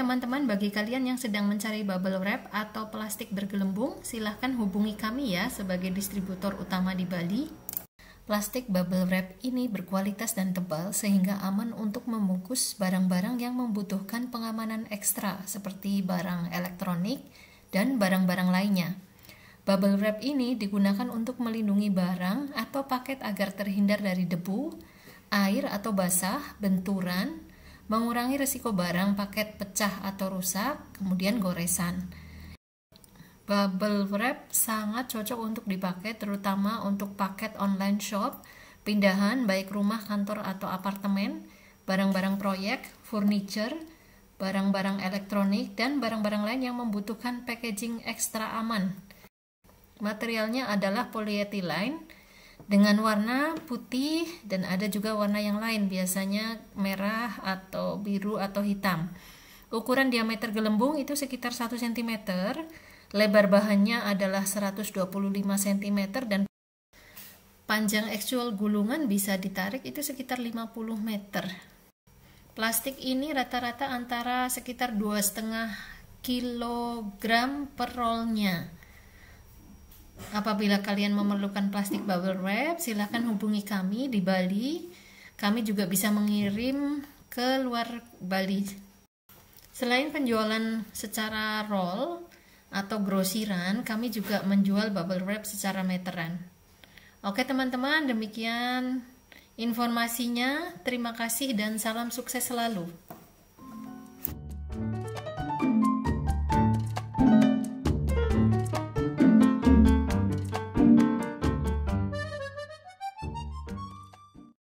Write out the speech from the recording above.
teman-teman, bagi kalian yang sedang mencari bubble wrap atau plastik bergelembung, silahkan hubungi kami ya sebagai distributor utama di Bali. Plastik bubble wrap ini berkualitas dan tebal sehingga aman untuk membungkus barang-barang yang membutuhkan pengamanan ekstra seperti barang elektronik dan barang-barang lainnya. Bubble wrap ini digunakan untuk melindungi barang atau paket agar terhindar dari debu, air atau basah, benturan, mengurangi risiko barang paket pecah atau rusak, kemudian goresan. Bubble wrap sangat cocok untuk dipakai terutama untuk paket online shop, pindahan baik rumah, kantor atau apartemen, barang-barang proyek, furniture, barang-barang elektronik dan barang-barang lain yang membutuhkan packaging ekstra aman. Materialnya adalah polyethylene dengan warna putih dan ada juga warna yang lain biasanya merah atau biru atau hitam. Ukuran diameter gelembung itu sekitar 1 cm, lebar bahannya adalah 125 cm dan panjang actual gulungan bisa ditarik itu sekitar 50 meter. Plastik ini rata-rata antara sekitar 2,5 kg per rollnya. Apabila kalian memerlukan plastik bubble wrap, silahkan hubungi kami di Bali. Kami juga bisa mengirim ke luar Bali. Selain penjualan secara roll atau grosiran, kami juga menjual bubble wrap secara meteran. Oke teman-teman, demikian informasinya. Terima kasih dan salam sukses selalu.